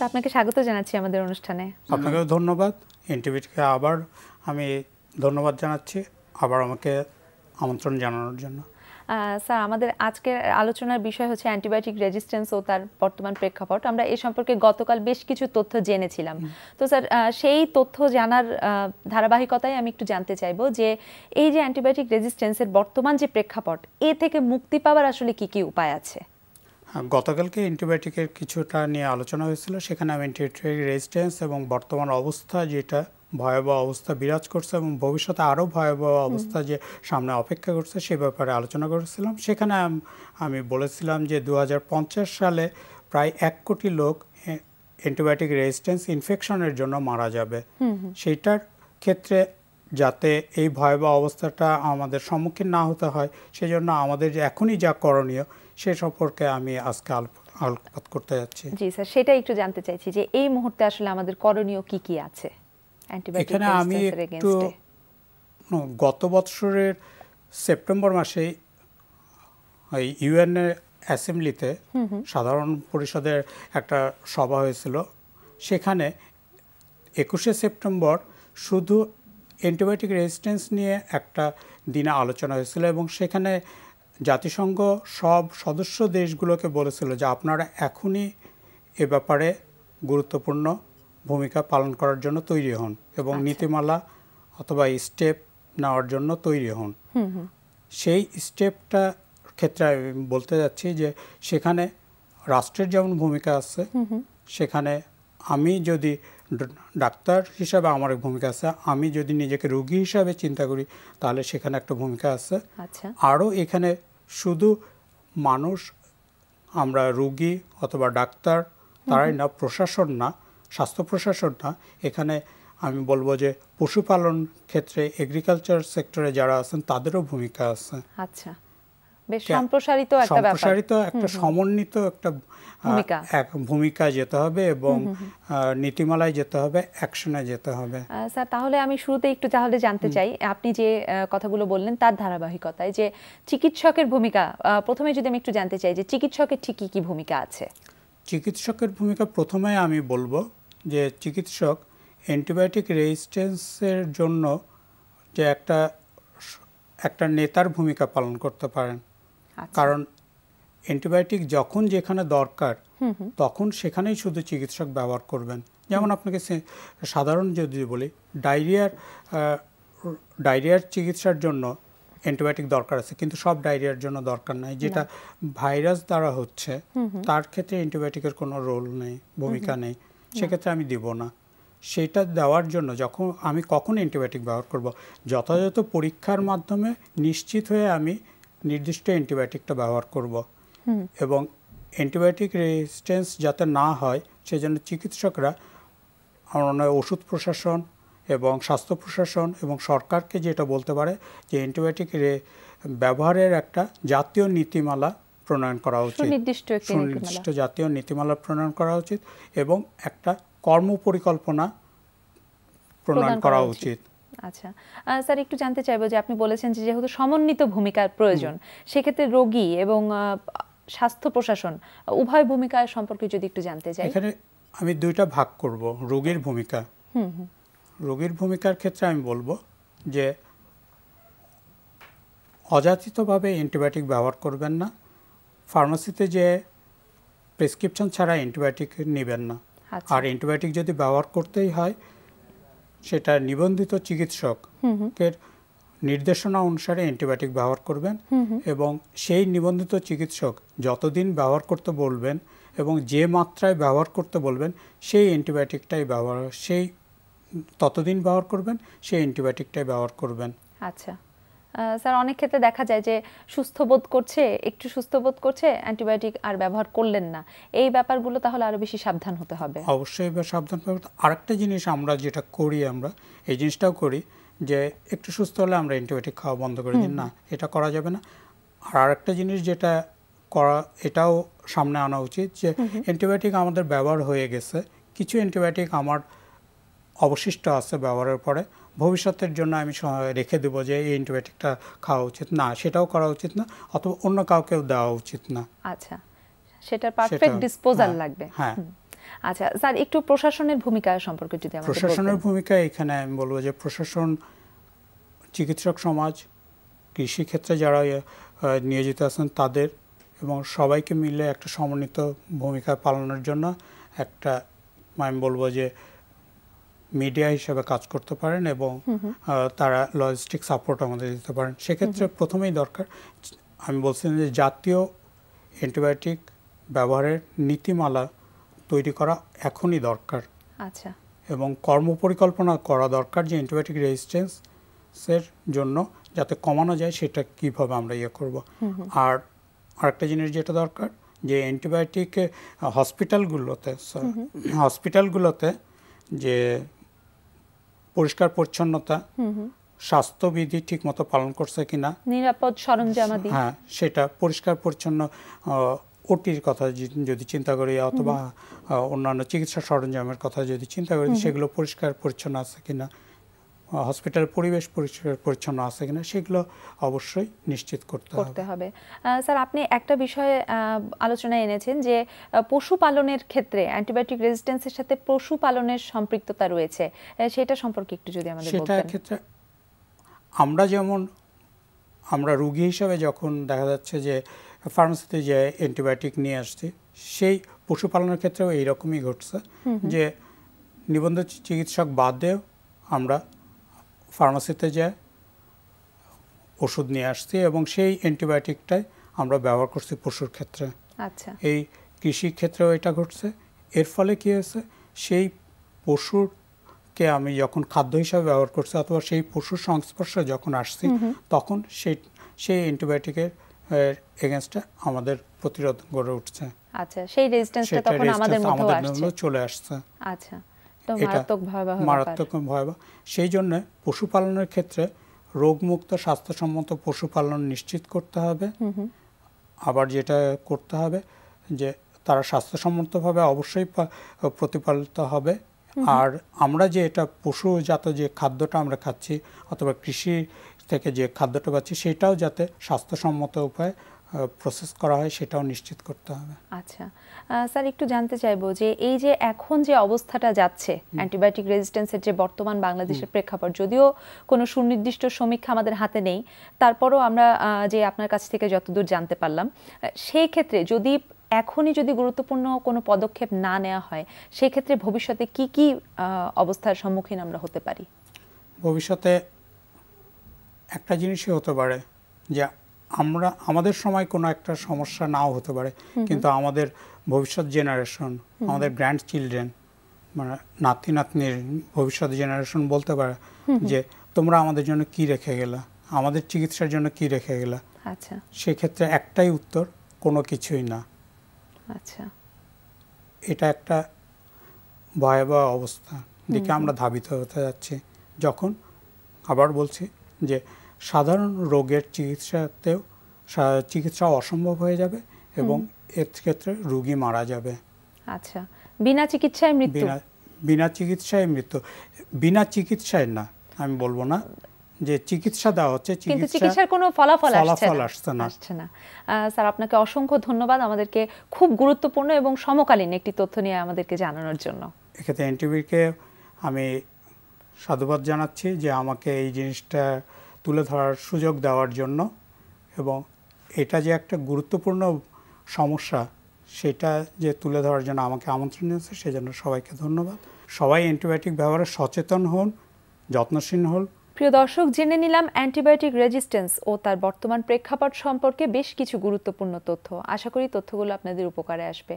আচ্ছা, আপনাকে স্বাগত জানাচ্ছি আমাদের অনুষ্ঠানে আপনাকেও ধন্যবাদ এনটিভিটিকে আবার আমি ধন্যবাদ জানাচ্ছি আবার আমাকে আমন্ত্রণ জানানোর জন্য স্যার আমাদের আজকের আলোচনার বিষয় হচ্ছে অ্যান্টিবায়োটিক রেজিস্ট্যান্স ও তার বর্তমান প্রেক্ষাপট আমরা এ সম্পর্কে গতকাল বেশ কিছু তথ্য জেনেছিলাম তো স্যার সেই তথ্য জানার ধারাবাহিকতায় আমি একটু জানতে চাইব যে এই যে অ্যান্টিবায়োটিক রেজিস্ট্যান্সের বর্তমান যে প্রেক্ষাপট এ থেকে মুক্তি পাওয়ার আসলে কি কি উপায় আছে হ্যাঁ, গতকালকে অ্যান্টিবায়োটিকের কিছুটা নিয়ে আলোচনা হয়েছিল সেখানে আমি অ্যান্টিবায়োটিক রেজিস্ট্যান্স এবং বর্তমান অবস্থা যেটা ভয়াবহ অবস্থা বিরাজ করছে এবং ভবিষ্যতে আরও ভয়াবহ অবস্থা যে সামনে অপেক্ষা করছে সে ব্যাপারে আলোচনা করেছিলাম সেখানে আমি বলেছিলাম যে দু সালে প্রায় এক কোটি লোক অ্যান্টিবায়োটিক রেজিস্ট্যান্স ইনফেকশনের জন্য মারা যাবে সেটার ক্ষেত্রে যাতে এই ভয়াবহ অবস্থাটা আমাদের সম্মুখীন না হতে হয় সেজন্য আমাদের এখনই যা করণীয় সে সম্পর্কে আমি আজকে আলোকপাত করতে যাচ্ছি জি স্যার সেটা একটু জানতে চাইছি যে এই মুহূর্তে আসলে আমাদের করণীয় কি কি আছে এখানে আমি একটু গত বছরের সেপ্টেম্বর মাসে অ্যাসেম্বলিতে সাধারণ পরিষদের একটা সভা হয়েছিল সেখানে একুশে সেপ্টেম্বর শুধু অ্যান্টিবায়োটিক রেজিস্ট্যান্স নিয়ে একটা দিনে আলোচনা হয়েছিল এবং সেখানে জাতিসংঘ সব সদস্য দেশগুলোকে বলেছিল যে আপনারা এখনই এ ব্যাপারে গুরুত্বপূর্ণ ভূমিকা পালন করার জন্য তৈরি হন এবং আচ্ছা। নীতিমালা অথবা স্টেপ নেওয়ার জন্য তৈরি হন সেই স্টেপটা ক্ষেত্রে বলতে যাচ্ছি যে সেখানে রাষ্ট্রের যেমন ভূমিকা আছে সেখানে আমি যদি ডাক্তার হিসাবে আমার ভূমিকা আছে আমি যদি নিজেকে রোগী হিসাবে চিন্তা করি তাহলে সেখানে একটা ভূমিকা আছে আচ্ছা। আরও এখানে শুধু মানুষ আমরা রুগী অথবা ডাক্তার তারাই না প্রশাসন না স্বাস্থ্য প্রশাসন না এখানে আমি বলবো যে পশুপালন ক্ষেত্রে এগ্রিকালচার সেক্টরে যারা আছেন তাদেরও ভূমিকা আছে আচ্ছা সম্প্রসারিত একটা সমন্বিত একটা ভূমিকা যেতে হবে এবং নীতিমালায় যেতে হবে অ্যাকশনে যেতে হবে স্যার তাহলে আমি শুরুতে একটু তাহলে জানতে চাই আপনি যে কথাগুলো বললেন তার ধারাবাহিকতায় যে চিকিৎসকের ভূমিকা প্রথমে যদি আমি একটু জানতে চাই যে চিকিৎসকের ঠিকই কি ভূমিকা আছে চিকিৎসকের ভূমিকা প্রথমে আমি বলবো যে চিকিৎসক অ্যান্টিবায়োটিক রেজিস্ট্যান্সের জন্য যে একটা একটা নেতার ভূমিকা পালন করতে পারেন আচ্ছা। কারণ অ্যান্টিবায়োটিক যখন যেখানে দরকার তখন সেখানেই শুধু চিকিৎসক ব্যবহার করবেন যেমন আপনাকে সাধারণ যদি বলি ডায়রিয়ার ডায়রিয়ার চিকিৎসার জন্য অ্যান্টিবায়োটিক দরকার আছে কিন্তু সব ডায়রিয়ার জন্য দরকার নাই যেটা ভাইরাস দ্বারা হচ্ছে তার ক্ষেত্রে অ্যান্টিবায়োটিকের কোনো রোল নেই ভূমিকা নেই সেক্ষেত্রে আমি দিব না সেটা দেওয়ার জন্য যখন আমি কখন অ্যান্টিবায়োটিক ব্যবহার করব যথাযথ পরীক্ষার মাধ্যমে নিশ্চিত হয়ে আমি নির্দিষ্ট অ্যান্টিবায়োটিকটা ব্যবহার করব এবং অ্যান্টিবায়োটিক রেজিস্ট্যান্স যাতে না হয় সেজন্য চিকিৎসকরা ওষুধ প্রশাসন এবং স্বাস্থ্য প্রশাসন এবং সরকারকে যেটা বলতে পারে যে অ্যান্টিবায়োটিক ব্যবহারের একটা জাতীয় নীতিমালা প্রণয়ন করা উচিত সুনির্দিষ্ট জাতীয় নীতিমালা প্রণয়ন করা উচিত এবং একটা কর্ম পরিকল্পনা প্রণয়ন করা উচিত আচ্ছা স্যার একটু জানতে চাইবো যে আপনি বলেছেন যে যেহেতু সমন্বিত ভূমিকার প্রয়োজন সেক্ষেত্রে রোগী এবং স্বাস্থ্য প্রশাসন উভয় ভূমিকা সম্পর্কে যদি একটু জানতে চাই এখানে আমি দুইটা ভাগ করব রোগীর ভূমিকা রোগীর ভূমিকার ক্ষেত্রে আমি বলবো যে অযাচিতভাবে অ্যান্টিবায়োটিক ব্যবহার করবেন না ফার্মাসিতে যে প্রেসক্রিপশন ছাড়া অ্যান্টিবায়োটিক নেবেন না আচ্ছা। আর অ্যান্টিবায়োটিক যদি ব্যবহার করতেই হয় সেটা নিবন্ধিত চিকিৎসকের নির্দেশনা অনুসারে অ্যান্টিবায়োটিক ব্যবহার করবেন এবং সেই নিবন্ধিত চিকিৎসক যতদিন ব্যবহার করতে বলবেন এবং যে মাত্রায় ব্যবহার করতে বলবেন সেই অ্যান্টিবায়োটিকটাই ব্যবহার সেই ততদিন ব্যবহার করবেন সেই অ্যান্টিবায়োটিকটাই ব্যবহার করবেন আচ্ছা স্যার অনেক ক্ষেত্রে দেখা যায় যে সুস্থ বোধ করছে একটু সুস্থ বোধ করছে অ্যান্টিবায়োটিক আর ব্যবহার করলেন না এই ব্যাপারগুলো তাহলে আরও বেশি সাবধান হতে হবে অবশ্যই সাবধান হবে আরেকটা জিনিস আমরা যেটা করি আমরা এই জিনিসটাও করি যে একটু সুস্থ হলে আমরা অ্যান্টিবায়োটিক খাওয়া বন্ধ করে দিন না এটা করা যাবে না আর আরেকটা জিনিস যেটা করা এটাও সামনে আনা উচিত যে অ্যান্টিবায়োটিক আমাদের ব্যবহার হয়ে গেছে কিছু অ্যান্টিবায়োটিক আমার অবশিষ্ট আছে ব্যবহারের পরে ভবিষ্যতের জন্য আমি রেখে দেব যে এই অ্যান্টিবায়োটিকটা খাওয়া উচিত না সেটাও করা উচিত না অথবা অন্য কাউকেও দেওয়া উচিত না আচ্ছা সেটার পারফেক্ট হ্যাঁ, ডিসপোজাল লাগবে হ্যাঁ আচ্ছা স্যার একটু প্রশাসনের ভূমিকা সম্পর্কে যদি আমাদের প্রশাসনের ভূমিকা এখানে আমি বলবো যে প্রশাসন চিকিৎসক সমাজ কৃষি ক্ষেত্রে যারা নিয়োজিত আছেন তাদের এবং সবাইকে মিলে একটা সমন্বিত ভূমিকা পালনের জন্য একটা আমি বলবো যে মিডিয়া হিসেবে কাজ করতে পারেন এবং তারা লজিস্টিক সাপোর্ট আমাদের দিতে পারেন সেক্ষেত্রে প্রথমেই দরকার আমি বলছিলাম যে জাতীয় অ্যান্টিবায়োটিক ব্যবহারের নীতিমালা তৈরি করা এখনই দরকার আচ্ছা এবং কর্মপরিকল্পনা করা দরকার যে অ্যান্টিবায়োটিক রেজিস্টেন্সের জন্য যাতে কমানো যায় সেটা কিভাবে আমরা ইয়ে করব আর আরেকটা জিনিস যেটা দরকার যে অ্যান্টিবায়োটিক হসপিটালগুলোতে হসপিটালগুলোতে যে পরিষ্কার পরিচ্ছন্নতা স্বাস্থ্যবিধি মতো পালন করছে কিনা নিরাপদ সরঞ্জামাদি হ্যাঁ সেটা পরিষ্কার পরিচ্ছন্ন ওটির কথা যদি চিন্তা করি অথবা অন্যান্য চিকিৎসা সরঞ্জামের কথা যদি চিন্তা করি সেগুলো পরিষ্কার পরিচ্ছন্ন আছে কিনা হসপিটাল পরিবেশ পরিষ্কার পরিচ্ছন্ন আছে কিনা সেগুলো অবশ্যই নিশ্চিত করতে করতে হবে স্যার আপনি একটা বিষয়ে আলোচনায় এনেছেন যে পশুপালনের ক্ষেত্রে অ্যান্টিবায়োটিক রেজিস্ট্যান্সের সাথে পশুপালনের সম্পৃক্ততা রয়েছে সেটা সম্পর্কে একটু যদি আমাদের সেটা ক্ষেত্রে আমরা যেমন আমরা রুগী হিসাবে যখন দেখা যাচ্ছে যে ফার্মেসিতে যে অ্যান্টিবায়োটিক নিয়ে আসছে সেই পশুপালনের ক্ষেত্রেও এইরকমই ঘটছে যে নিবন্ধ চিকিৎসক বাদেও আমরা ফার্মাসিতে যায় ওষুধ নিয়ে আসছি এবং সেই অ্যান্টিবায়োটিকটাই আমরা ব্যবহার করছি পশুর ক্ষেত্রে আচ্ছা এই কৃষি ক্ষেত্রেও এটা ঘটছে এর ফলে কী হয়েছে সেই পশুরকে আমি যখন খাদ্য হিসাবে ব্যবহার করছি অথবা সেই পশুর সংস্পর্শে যখন আসছি তখন সেই সেই অ্যান্টিবায়োটিকের এগেনস্টে আমাদের প্রতিরোধ গড়ে উঠছে আচ্ছা সেই রেজিস্ট্যান্সটা তখন আমাদের মধ্যে চলে আসছে আচ্ছা মারাত্মক ভয়াবহ সেই জন্য পশুপালনের ক্ষেত্রে রোগমুক্ত স্বাস্থ্যসম্মত পশুপালন নিশ্চিত করতে হবে আবার যেটা করতে হবে যে তারা স্বাস্থ্যসম্মতভাবে অবশ্যই প্রতিপালিত হবে আর আমরা যে এটা পশুজাত যে খাদ্যটা আমরা খাচ্ছি অথবা কৃষি থেকে যে খাদ্যটা পাচ্ছি সেটাও যাতে স্বাস্থ্যসম্মত উপায় প্রসেস করা হয় সেটাও নিশ্চিত করতে হবে আচ্ছা স্যার একটু জানতে চাইবো যে এই যে এখন যে অবস্থাটা যাচ্ছে অ্যান্টিবায়োটিক রেজিস্ট্যান্সের যে বর্তমান বাংলাদেশের প্রেক্ষাপট যদিও কোনো সুনির্দিষ্ট সমীক্ষা আমাদের হাতে নেই তারপরও আমরা যে আপনার কাছ থেকে যতদূর জানতে পারলাম সেই ক্ষেত্রে যদি এখনই যদি গুরুত্বপূর্ণ কোনো পদক্ষেপ না নেওয়া হয় সেক্ষেত্রে ভবিষ্যতে কি কি অবস্থার সম্মুখীন আমরা হতে পারি ভবিষ্যতে একটা জিনিসই হতে পারে যে আমরা আমাদের সময় কোনো একটা সমস্যা নাও হতে পারে কিন্তু আমাদের ভবিষ্যৎ জেনারেশন আমাদের গ্র্যান্ড চিলড্রেন মানে নাতি নাতনির ভবিষ্যৎ জেনারেশন বলতে পারে যে তোমরা আমাদের জন্য কি রেখে গেলা আমাদের চিকিৎসার জন্য কি রেখে গেলা আচ্ছা সেক্ষেত্রে একটাই উত্তর কোনো কিছুই না আচ্ছা এটা একটা ভয়াবহ অবস্থা দিকে আমরা ধাবিত হতে যাচ্ছি যখন আবার বলছি যে সাধারণ রোগের চিকিৎসাতেও চিকিৎসা অসম্ভব হয়ে যাবে এবং এর ক্ষেত্রে রুগী মারা যাবে আচ্ছা বিনা চিকিৎসায় মৃত্যু বিনা চিকিৎসায় মৃত্যু বিনা চিকিৎসায় না আমি বলবো না যে চিকিৎসা দেওয়া হচ্ছে কিন্তু চিকিৎসার কোনো ফলাফল আসছে না আসছে না স্যার আপনাকে অসংখ্য ধন্যবাদ আমাদেরকে খুব গুরুত্বপূর্ণ এবং সমকালীন একটি তথ্য নিয়ে আমাদেরকে জানানোর জন্য এক্ষেত্রে এনটিভিকে আমি সাধুবাদ জানাচ্ছি যে আমাকে এই জিনিসটা তুলে ধরার সুযোগ দেওয়ার জন্য এবং এটা যে একটা গুরুত্বপূর্ণ সমস্যা সেটা যে তুলে ধরার জন্য আমাকে আমন্ত্রণ দিয়েছে সেজন্য সবাইকে ধন্যবাদ সবাই অ্যান্টিবায়োটিক ব্যবহারে সচেতন হন যত্নশীল হন প্রিয় দর্শক জেনে নিলাম অ্যান্টিবায়োটিক রেজিস্ট্যান্স ও তার বর্তমান প্রেক্ষাপট সম্পর্কে বেশ কিছু গুরুত্বপূর্ণ তথ্য আশা করি তথ্যগুলো আপনাদের উপকারে আসবে